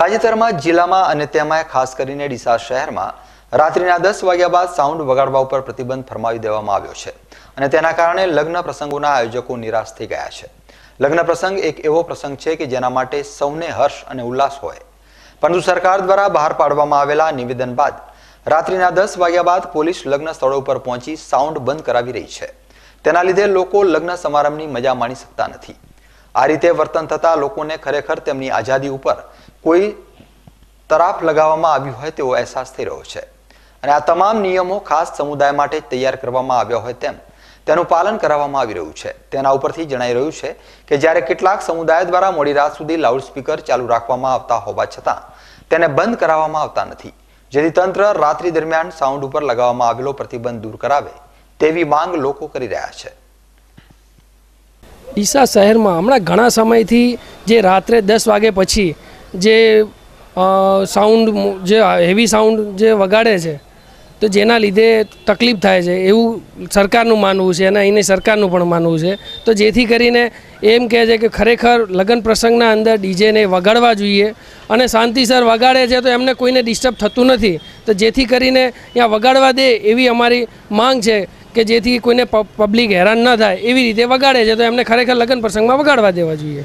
તાજેતરમાં જિલ્લામાં અને તેમાં ખાસ કરીને ડીસા શહેરમાં રાત્રિના દસ વાગ્યા બાદ સાઉન્ડ વગાડવા ઉપર પ્રતિબંધ ફરમાવી દેવામાં આવ્યો છે અને તેના કારણે લગ્ન પ્રસંગોના આયોજકો નિરાશ થઈ ગયા છે લગ્ન પ્રસંગ એક એવો પ્રસંગ છે કે જેના માટે સૌને હર્ષ અને ઉલ્લાસ હોય પરંતુ સરકાર દ્વારા બહાર પાડવામાં આવેલા નિવેદન બાદ રાત્રિના દસ વાગ્યા બાદ પોલીસ લગ્ન સ્થળો ઉપર પહોંચી સાઉન્ડ બંધ કરાવી રહી છે તેના લીધે લોકો લગ્ન સમારંભની મજા માણી શકતા નથી આ રીતે વર્તન થતા લોકોને ખરેખર તેમની આઝાદી ઉપર કોઈ તરાપ લગાવવામાં આવ્યું હોય તેવો અહેસાસ થઈ રહ્યો છે અને આ તમામ નિયમો ખાસ સમુદાય માટે જ તૈયાર કરવામાં આવ્યા હોય તેમ તેનું પાલન કરાવવામાં આવી રહ્યું છે તેના ઉપરથી જણાઈ રહ્યું છે કે જ્યારે કેટલાક સમુદાય દ્વારા મોડી રાત સુધી લાઉડસ્પીકર ચાલુ રાખવામાં આવતા હોવા છતાં તેને બંધ કરાવવામાં આવતા નથી જેથી તંત્ર રાત્રિ દરમિયાન સાઉન્ડ ઉપર લગાવવામાં આવેલો પ્રતિબંધ દૂર કરાવે તેવી માંગ લોકો કરી રહ્યા છે ડીસા શહેરમાં હમણાં ઘણા સમયથી જે રાત્રે દસ વાગે પછી જે સાઉન્ડ જે હેવી સાઉન્ડ જે વગાડે છે તો જેના લીધે તકલીફ થાય છે એવું સરકારનું માનવું છે અને અહીંની સરકારનું પણ માનવું છે તો જેથી કરીને એમ કહે છે કે ખરેખર લગ્ન પ્રસંગના અંદર ડીજેને વગાડવા જોઈએ અને શાંતિસર વગાડે છે તો એમને કોઈને ડિસ્ટર્બ થતું નથી તો જેથી કરીને ત્યાં વગાડવા દે એવી અમારી માંગ છે કે જેથી કોઈને પબ્લિક હેરાન ન થાય એવી રીતે વગાડે છે તો એમને ખરેખર લગ્ન પ્રસંગમાં વગાડવા દેવા જોઈએ